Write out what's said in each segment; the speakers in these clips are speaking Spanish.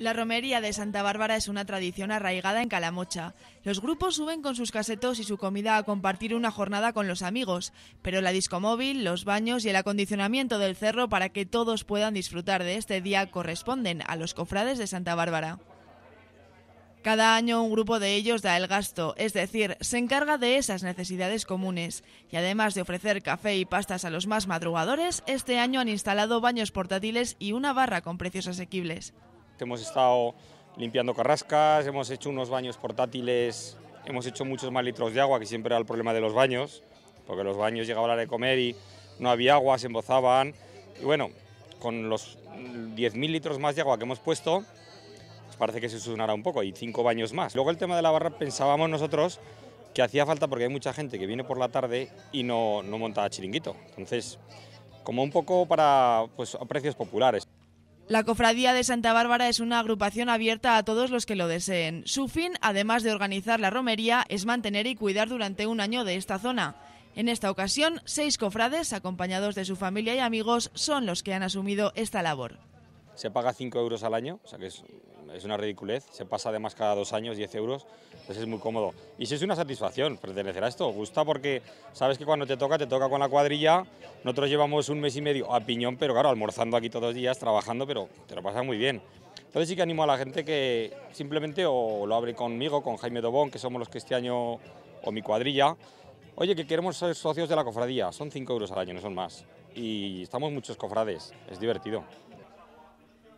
La romería de Santa Bárbara es una tradición arraigada en Calamocha. Los grupos suben con sus casetos y su comida a compartir una jornada con los amigos, pero la discomóvil, los baños y el acondicionamiento del cerro para que todos puedan disfrutar de este día corresponden a los cofrades de Santa Bárbara. Cada año un grupo de ellos da el gasto, es decir, se encarga de esas necesidades comunes. Y además de ofrecer café y pastas a los más madrugadores, este año han instalado baños portátiles y una barra con precios asequibles. Hemos estado limpiando carrascas, hemos hecho unos baños portátiles, hemos hecho muchos más litros de agua, que siempre era el problema de los baños, porque los baños llegaba a la hora de comer y no había agua, se embozaban. Y bueno, con los 10.000 litros más de agua que hemos puesto, pues parece que se solucionará un poco, y cinco baños más. Luego el tema de la barra pensábamos nosotros que hacía falta porque hay mucha gente que viene por la tarde y no, no monta chiringuito. Entonces, como un poco para pues, a precios populares. La Cofradía de Santa Bárbara es una agrupación abierta a todos los que lo deseen. Su fin, además de organizar la romería, es mantener y cuidar durante un año de esta zona. En esta ocasión, seis cofrades, acompañados de su familia y amigos, son los que han asumido esta labor se paga 5 euros al año, o sea que es, una ridiculez, se pasa además cada dos años 10 euros, entonces pues es muy cómodo. Y si es una satisfacción pertenecer a esto, gusta porque sabes que cuando te toca, te toca con la cuadrilla, nosotros llevamos un mes y medio a piñón, pero claro, almorzando aquí todos los días, trabajando, pero te lo pasas muy bien. Entonces sí que animo a la gente que simplemente o lo abre conmigo, con Jaime Dobón, que somos los que este año, o mi cuadrilla, oye, que queremos ser socios de la cofradía, son 5 euros al año, no son más. Y estamos muchos cofrades, es divertido.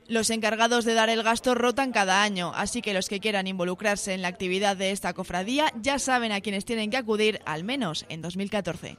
Los encargados de dar el gasto rotan cada año, así que los que quieran involucrarse en la actividad de esta cofradía ya saben a quienes tienen que acudir, al menos en 2014.